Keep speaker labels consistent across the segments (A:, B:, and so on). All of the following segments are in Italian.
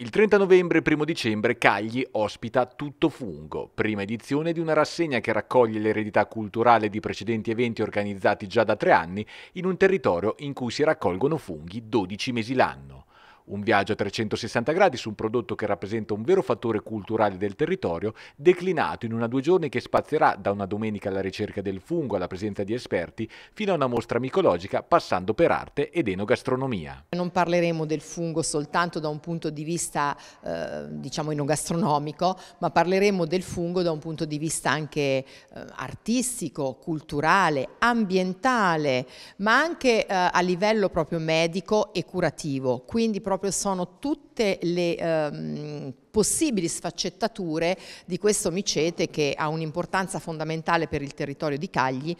A: Il 30 novembre e 1 dicembre Cagli ospita Tutto Fungo, prima edizione di una rassegna che raccoglie l'eredità culturale di precedenti eventi organizzati già da tre anni in un territorio in cui si raccolgono funghi 12 mesi l'anno. Un viaggio a 360 gradi su un prodotto che rappresenta un vero fattore culturale del territorio, declinato in una due giorni che spazierà da una domenica alla ricerca del fungo alla presenza di esperti, fino a una mostra micologica passando per arte ed enogastronomia.
B: Non parleremo del fungo soltanto da un punto di vista eh, diciamo enogastronomico, ma parleremo del fungo da un punto di vista anche eh, artistico, culturale, ambientale, ma anche eh, a livello proprio medico e curativo, quindi proprio proprio sono tutte le ehm, possibili sfaccettature di questo micete che ha un'importanza fondamentale per il territorio di Cagli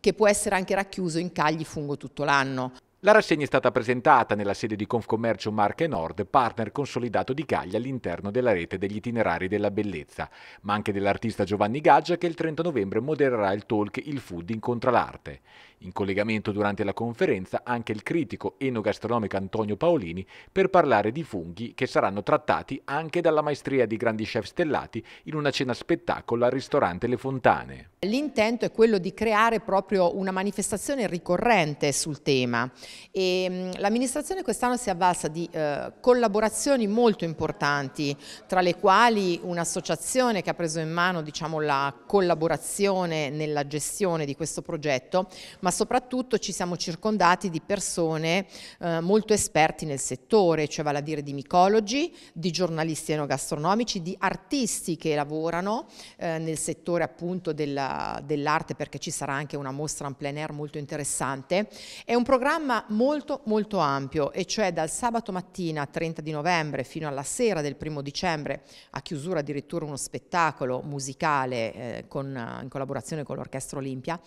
B: che può essere anche racchiuso in Cagli fungo tutto l'anno.
A: La rassegna è stata presentata nella sede di Confcommercio Marche Nord, partner consolidato di Caglia all'interno della rete degli itinerari della bellezza, ma anche dell'artista Giovanni Gaggia che il 30 novembre modererà il talk Il Food incontra l'arte. In collegamento durante la conferenza anche il critico enogastronomico Antonio Paolini per parlare di funghi che saranno trattati anche dalla maestria di grandi chef stellati in una cena spettacolo al ristorante Le Fontane.
B: L'intento è quello di creare proprio una manifestazione ricorrente sul tema. Ehm, l'amministrazione quest'anno si avvalsa di eh, collaborazioni molto importanti, tra le quali un'associazione che ha preso in mano diciamo, la collaborazione nella gestione di questo progetto, ma soprattutto ci siamo circondati di persone eh, molto esperti nel settore, cioè vale a dire di micologi, di giornalisti enogastronomici, di artisti che lavorano eh, nel settore appunto dell'arte dell perché ci sarà anche una mostra in plein air molto interessante. È un programma molto molto ampio e cioè dal sabato mattina 30 di novembre fino alla sera del primo dicembre a chiusura addirittura uno spettacolo musicale eh, con, in collaborazione con l'Orchestra Olimpia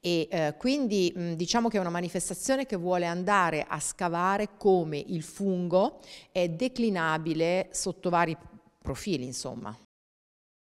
B: e eh, quindi mh, diciamo che è una manifestazione che vuole andare a scavare come il fungo è declinabile sotto vari profili insomma.